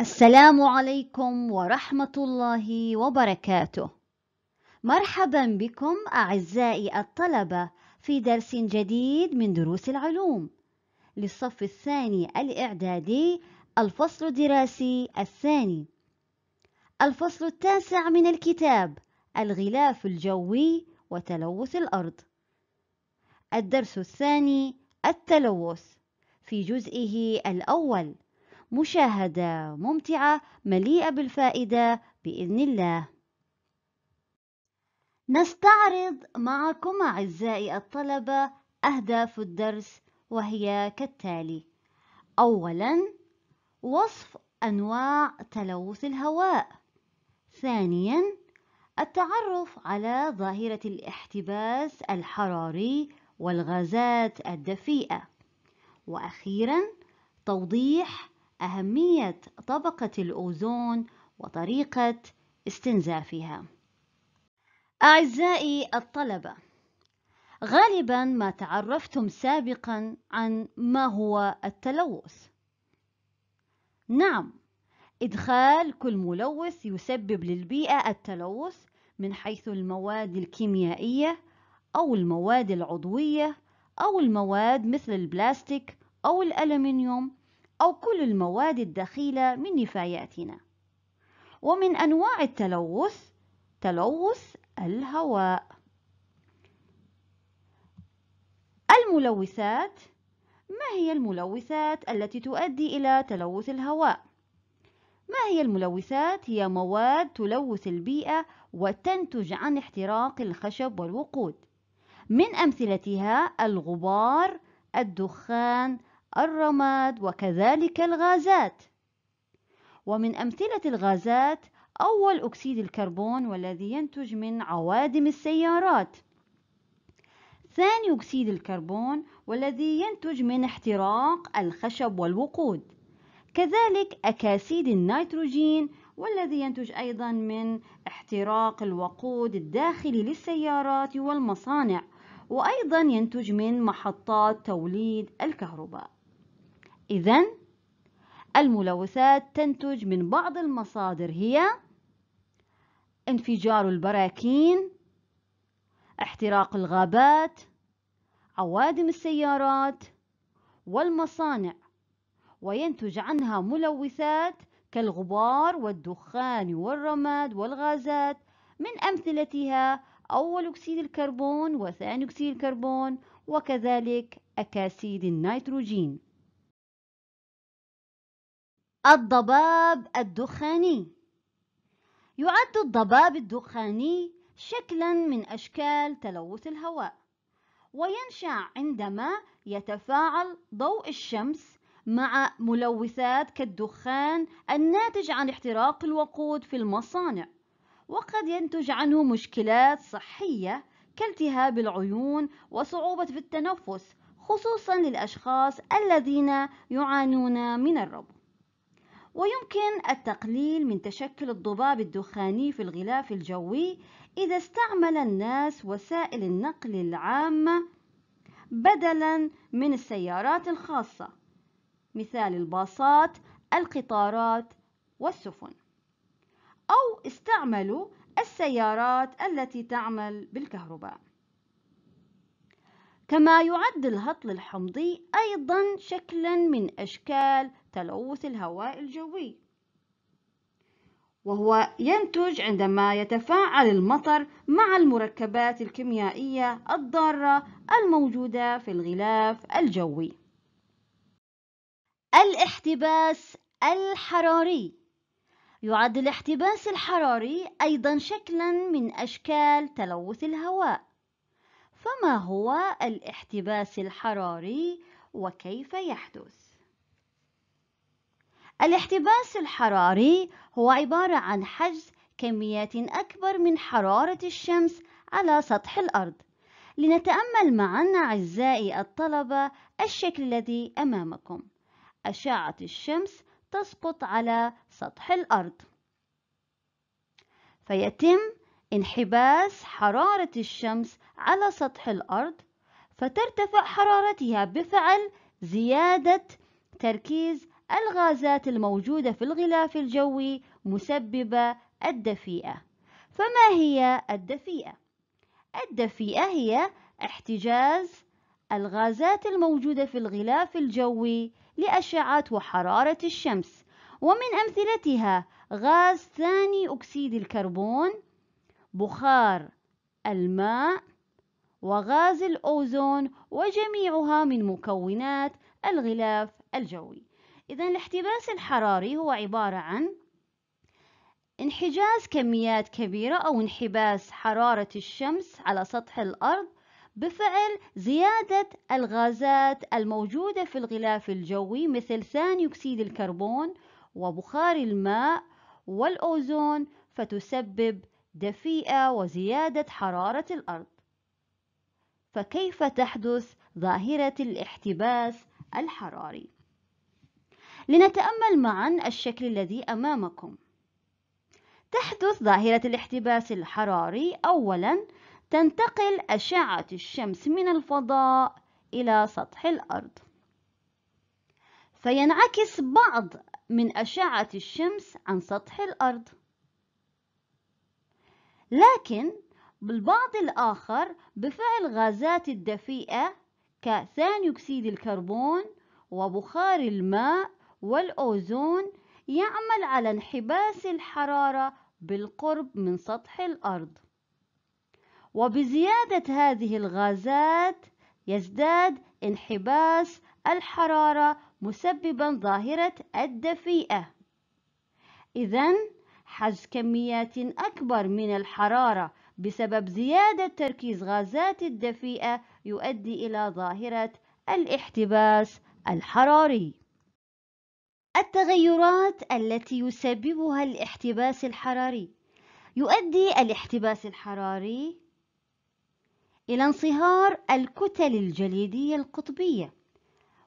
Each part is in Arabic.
السلام عليكم ورحمة الله وبركاته. مرحبا بكم أعزائي الطلبة في درس جديد من دروس العلوم للصف الثاني الإعدادي الفصل الدراسي الثاني. الفصل التاسع من الكتاب الغلاف الجوي وتلوث الأرض. الدرس الثاني التلوث في جزئه الأول. مشاهدة ممتعة مليئة بالفائدة بإذن الله نستعرض معكم أعزائي الطلبة أهداف الدرس وهي كالتالي أولا وصف أنواع تلوث الهواء ثانيا التعرف على ظاهرة الاحتباس الحراري والغازات الدفيئة وأخيرا توضيح أهمية طبقة الأوزون وطريقة استنزافها. أعزائي الطلبة، غالبا ما تعرفتم سابقا عن ما هو التلوث. نعم، إدخال كل ملوث يسبب للبيئة التلوث من حيث المواد الكيميائية أو المواد العضوية أو المواد مثل البلاستيك أو الألمنيوم أو كل المواد الدخيلة من نفاياتنا ومن أنواع التلوث تلوث الهواء الملوثات ما هي الملوثات التي تؤدي إلى تلوث الهواء؟ ما هي الملوثات؟ هي مواد تلوث البيئة وتنتج عن احتراق الخشب والوقود من أمثلتها الغبار، الدخان، الرماد وكذلك الغازات ومن أمثلة الغازات أول أكسيد الكربون والذي ينتج من عوادم السيارات ثاني أكسيد الكربون والذي ينتج من احتراق الخشب والوقود كذلك أكاسيد النيتروجين والذي ينتج أيضا من احتراق الوقود الداخلي للسيارات والمصانع وأيضا ينتج من محطات توليد الكهرباء إذا الملوثات تنتج من بعض المصادر هي انفجار البراكين احتراق الغابات عوادم السيارات والمصانع وينتج عنها ملوثات كالغبار والدخان والرماد والغازات من أمثلتها أول أكسيد الكربون وثاني أكسيد الكربون وكذلك أكاسيد النيتروجين الضباب الدخاني يعد الضباب الدخاني شكلا من أشكال تلوث الهواء وينشأ عندما يتفاعل ضوء الشمس مع ملوثات كالدخان الناتج عن احتراق الوقود في المصانع وقد ينتج عنه مشكلات صحية كالتهاب العيون وصعوبة في التنفس خصوصا للأشخاص الذين يعانون من الربو ويمكن التقليل من تشكل الضباب الدخاني في الغلاف الجوي إذا استعمل الناس وسائل النقل العامة بدلاً من السيارات الخاصة مثال الباصات، القطارات، والسفن أو استعملوا السيارات التي تعمل بالكهرباء كما يعد الهطل الحمضي أيضا شكلا من أشكال تلوث الهواء الجوي وهو ينتج عندما يتفاعل المطر مع المركبات الكيميائية الضارة الموجودة في الغلاف الجوي الاحتباس الحراري يعد الاحتباس الحراري أيضا شكلا من أشكال تلوث الهواء فما هو الاحتباس الحراري وكيف يحدث؟ الاحتباس الحراري هو عبارة عن حجز كميات أكبر من حرارة الشمس على سطح الأرض لنتأمل معا أعزائي الطلبة الشكل الذي أمامكم أشعة الشمس تسقط على سطح الأرض فيتم انحباس حرارة الشمس على سطح الأرض فترتفع حرارتها بفعل زيادة تركيز الغازات الموجودة في الغلاف الجوي مسببة الدفيئة فما هي الدفيئة؟ الدفيئة هي احتجاز الغازات الموجودة في الغلاف الجوي لأشعة وحرارة الشمس ومن أمثلتها غاز ثاني أكسيد الكربون بخار الماء وغاز الأوزون وجميعها من مكونات الغلاف الجوي إذا الاحتباس الحراري هو عبارة عن انحجاز كميات كبيرة أو انحباس حرارة الشمس على سطح الأرض بفعل زيادة الغازات الموجودة في الغلاف الجوي مثل ثاني أكسيد الكربون وبخار الماء والأوزون فتسبب دفيئة وزيادة حرارة الأرض فكيف تحدث ظاهرة الاحتباس الحراري؟ لنتأمل معا الشكل الذي أمامكم تحدث ظاهرة الاحتباس الحراري أولا تنتقل أشعة الشمس من الفضاء إلى سطح الأرض فينعكس بعض من أشعة الشمس عن سطح الأرض لكن بالبعض الآخر بفعل غازات الدفيئة كثاني أكسيد الكربون وبخار الماء والأوزون يعمل على انحباس الحرارة بالقرب من سطح الأرض وبزيادة هذه الغازات يزداد انحباس الحرارة مسببا ظاهرة الدفيئة إذن حجز كميات أكبر من الحرارة بسبب زيادة تركيز غازات الدفيئة يؤدي إلى ظاهرة الاحتباس الحراري. التغيرات التي يسببها الاحتباس الحراري يؤدي الاحتباس الحراري إلى انصهار الكتل الجليدية القطبية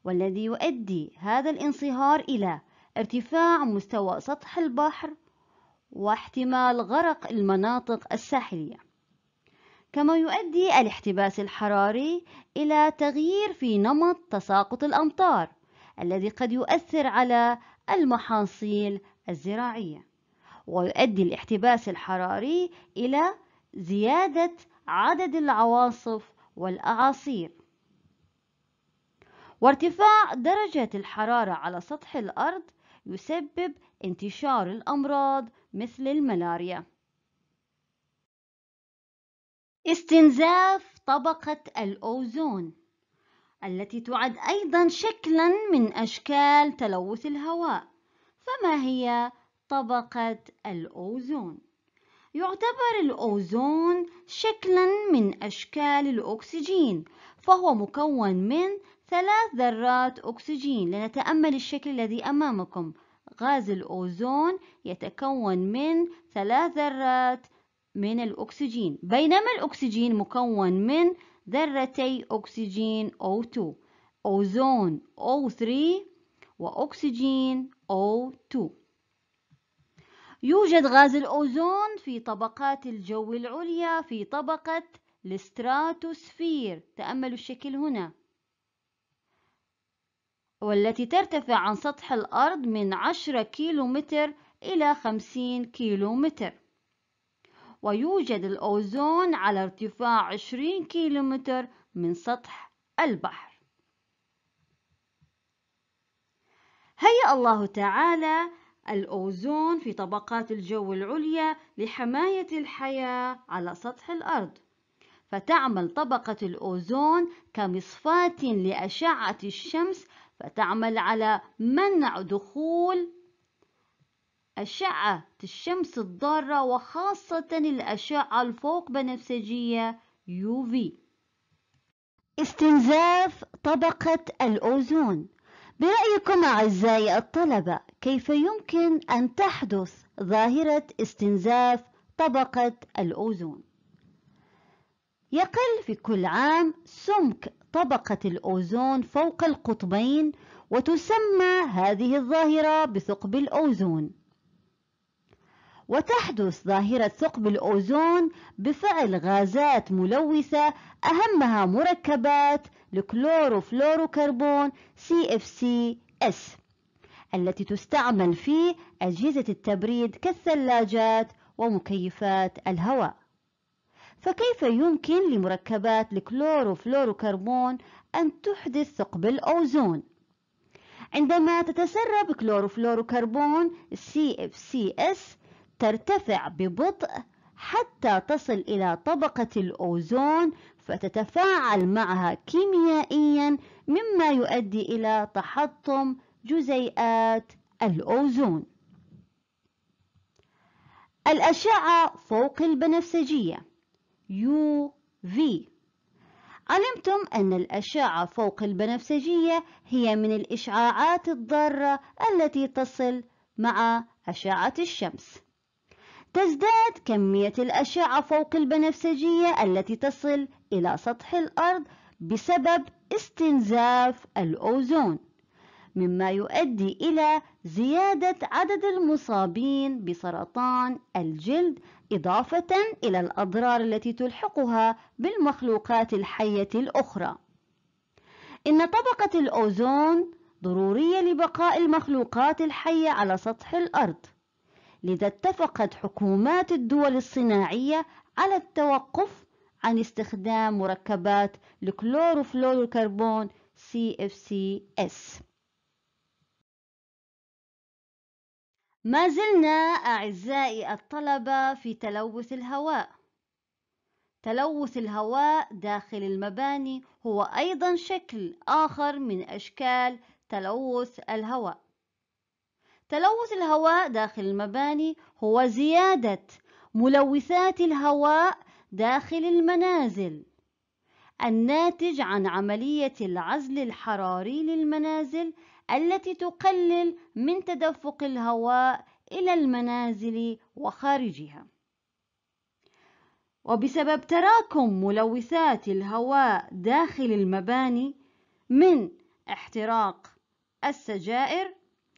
والذي يؤدي هذا الانصهار إلى ارتفاع مستوى سطح البحر واحتمال غرق المناطق الساحلية كما يؤدي الاحتباس الحراري إلى تغيير في نمط تساقط الأمطار الذي قد يؤثر على المحاصيل الزراعية ويؤدي الاحتباس الحراري إلى زيادة عدد العواصف والأعاصير وارتفاع درجة الحرارة على سطح الأرض يسبب انتشار الأمراض مثل الملاريا استنزاف طبقة الأوزون التي تعد أيضا شكلا من أشكال تلوث الهواء فما هي طبقة الأوزون؟ يعتبر الأوزون شكلا من أشكال الأكسجين فهو مكون من ثلاث ذرات أكسجين لنتأمل الشكل الذي أمامكم غاز الأوزون يتكون من ثلاث ذرات من الأكسجين بينما الأكسجين مكون من ذرتي أكسجين O2 أوزون O3 وأكسجين O2 يوجد غاز الأوزون في طبقات الجو العليا في طبقة الستراتوسفير تأملوا الشكل هنا والتي ترتفع عن سطح الأرض من 10 كيلومتر إلى 50 كيلومتر ويوجد الأوزون على ارتفاع 20 كيلومتر من سطح البحر هيأ الله تعالى الأوزون في طبقات الجو العليا لحماية الحياة على سطح الأرض فتعمل طبقة الأوزون كمصفاة لأشعة الشمس فتعمل على منع دخول أشعة الشمس الضارة وخاصة الأشعة الفوق بنفسجية UV استنزاف طبقة الأوزون برأيكم أعزائي الطلبة كيف يمكن أن تحدث ظاهرة استنزاف طبقة الأوزون؟ يقل في كل عام سمك طبقة الأوزون فوق القطبين وتسمى هذه الظاهرة بثقب الأوزون وتحدث ظاهرة ثقب الأوزون بفعل غازات ملوثة أهمها مركبات الكلوروفلوروكربون CFCS التي تستعمل في أجهزة التبريد كالثلاجات ومكيفات الهواء فكيف يمكن لمركبات الكلوروفلوروكربون أن تحدث ثقب الأوزون؟ عندما تتسرب كلوروفلوروكربون CFCS ترتفع ببطء حتى تصل إلى طبقة الأوزون فتتفاعل معها كيميائيا مما يؤدي إلى تحطم جزيئات الأوزون الأشعة فوق البنفسجية يو في علمتم أن الأشعة فوق البنفسجية هي من الإشعاعات الضارة التي تصل مع أشعة الشمس تزداد كمية الأشعة فوق البنفسجية التي تصل إلى سطح الأرض بسبب استنزاف الأوزون مما يؤدي إلى زيادة عدد المصابين بسرطان الجلد إضافة إلى الأضرار التي تلحقها بالمخلوقات الحية الأخرى. إن طبقة الأوزون ضرورية لبقاء المخلوقات الحية على سطح الأرض، لذا اتفقت حكومات الدول الصناعية على التوقف عن استخدام مركبات الكلوروفلوروكربون CFCs ما زلنا أعزائي الطلبة في تلوث الهواء تلوث الهواء داخل المباني هو أيضا شكل آخر من أشكال تلوث الهواء تلوث الهواء داخل المباني هو زيادة ملوثات الهواء داخل المنازل الناتج عن عملية العزل الحراري للمنازل التي تقلل من تدفق الهواء إلى المنازل وخارجها وبسبب تراكم ملوثات الهواء داخل المباني من احتراق السجائر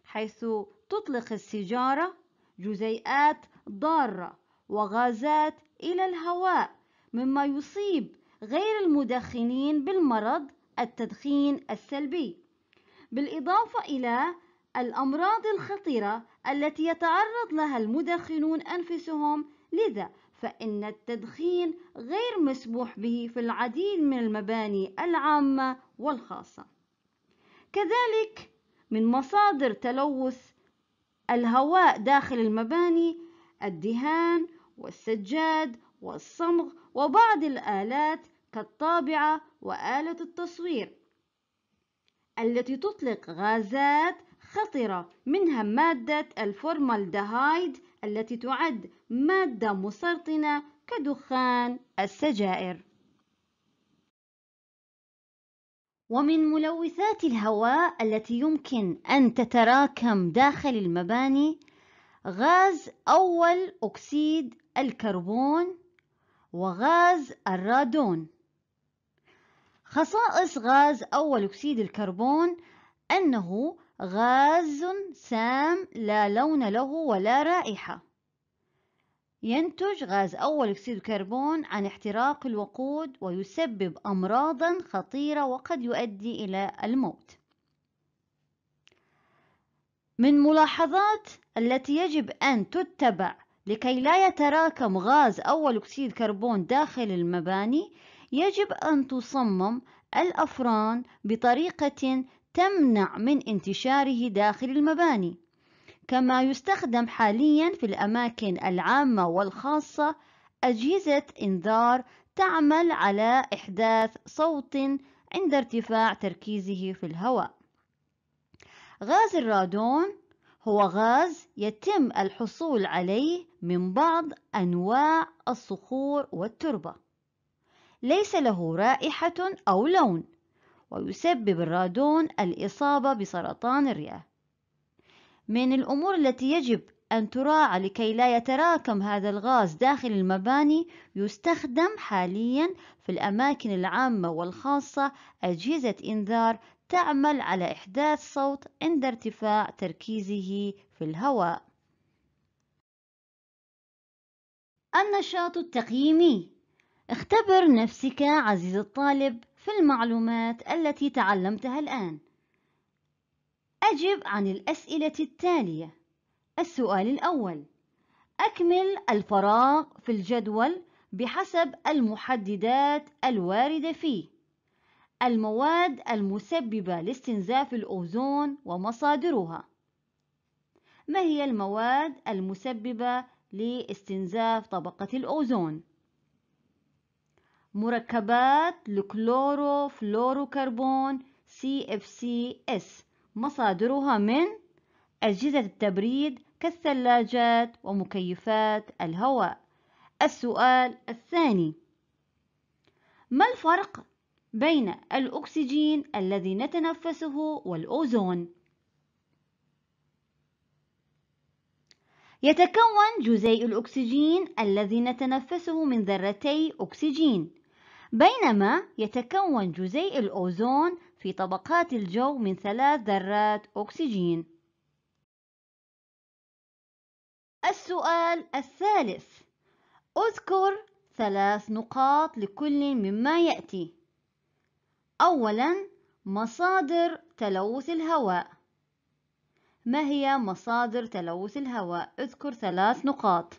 حيث تطلق السجارة جزيئات ضارة وغازات إلى الهواء مما يصيب غير المدخنين بالمرض التدخين السلبي بالإضافة إلى الأمراض الخطيرة التي يتعرض لها المدخنون أنفسهم لذا فإن التدخين غير مسموح به في العديد من المباني العامة والخاصة كذلك من مصادر تلوث الهواء داخل المباني الدهان والسجاد والصمغ وبعض الآلات كالطابعة وآلة التصوير التي تطلق غازات خطرة منها مادة الفورمالدهايد التي تعد مادة مسرطنة كدخان السجائر ومن ملوثات الهواء التي يمكن أن تتراكم داخل المباني غاز أول أكسيد الكربون وغاز الرادون خصائص غاز أول أكسيد الكربون أنه غاز سام لا لون له ولا رائحة ينتج غاز أول أكسيد الكربون عن احتراق الوقود ويسبب أمراضا خطيرة وقد يؤدي إلى الموت من ملاحظات التي يجب أن تتبع لكي لا يتراكم غاز أول أكسيد الكربون داخل المباني يجب أن تصمم الأفران بطريقة تمنع من انتشاره داخل المباني كما يستخدم حاليا في الأماكن العامة والخاصة أجهزة إنذار تعمل على إحداث صوت عند ارتفاع تركيزه في الهواء غاز الرادون هو غاز يتم الحصول عليه من بعض أنواع الصخور والتربة ليس له رائحة أو لون ويسبب الرادون الإصابة بسرطان الرئة من الأمور التي يجب أن تراعى لكي لا يتراكم هذا الغاز داخل المباني يستخدم حاليا في الأماكن العامة والخاصة أجهزة إنذار تعمل على إحداث صوت عند ارتفاع تركيزه في الهواء النشاط التقييمي اختبر نفسك عزيزي الطالب في المعلومات التي تعلمتها الآن أجب عن الأسئلة التالية السؤال الأول أكمل الفراغ في الجدول بحسب المحددات الواردة فيه المواد المسببة لاستنزاف الأوزون ومصادرها ما هي المواد المسببة لاستنزاف طبقة الأوزون؟ مركبات الكلورو فلوروكربون CFCs مصادرها من أجهزة التبريد كالثلاجات ومكيفات الهواء السؤال الثاني ما الفرق بين الأكسجين الذي نتنفسه والأوزون؟ يتكون جزيء الأكسجين الذي نتنفسه من ذرتي أكسجين بينما يتكون جزيء الأوزون في طبقات الجو من ثلاث ذرات أكسجين السؤال الثالث اذكر ثلاث نقاط لكل مما يأتي أولا مصادر تلوث الهواء ما هي مصادر تلوث الهواء؟ اذكر ثلاث نقاط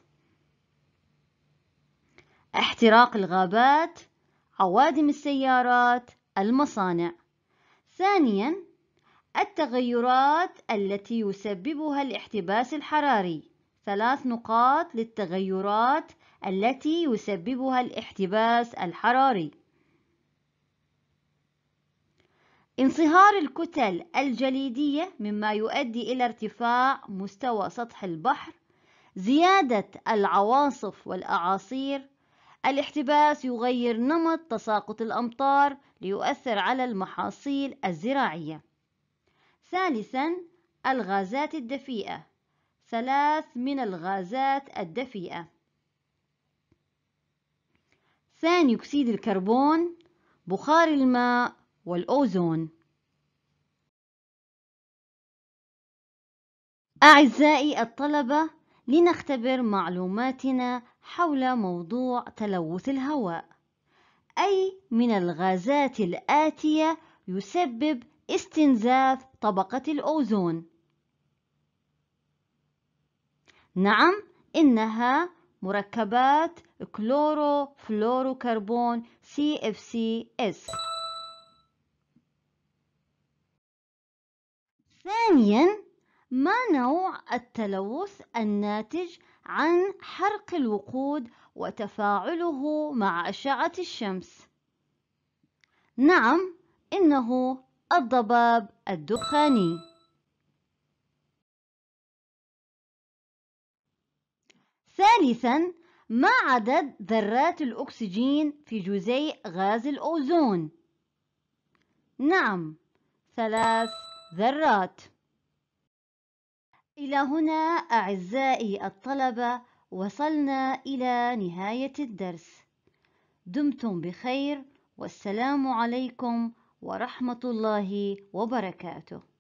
احتراق الغابات عوادم السيارات المصانع ثانيا التغيرات التي يسببها الاحتباس الحراري ثلاث نقاط للتغيرات التي يسببها الاحتباس الحراري انصهار الكتل الجليدية مما يؤدي إلى ارتفاع مستوى سطح البحر زيادة العواصف والأعاصير الاحتباس يغير نمط تساقط الأمطار ليؤثر على المحاصيل الزراعية. ثالثاً الغازات الدفيئة ثلاث من الغازات الدفيئة ثاني أكسيد الكربون بخار الماء والأوزون أعزائي الطلبة لنختبر معلوماتنا حول موضوع تلوث الهواء أي من الغازات الآتية يسبب استنزاف طبقة الأوزون نعم إنها مركبات كلوروفلوروكربون CFCs ثانياً ما نوع التلوث الناتج عن حرق الوقود وتفاعله مع أشعة الشمس؟ نعم، إنه الضباب الدخاني. ثالثاً، ما عدد ذرات الأكسجين في جزيء غاز الأوزون؟ نعم، ثلاث ذرات. إلى هنا أعزائي الطلبة وصلنا إلى نهاية الدرس دمتم بخير والسلام عليكم ورحمة الله وبركاته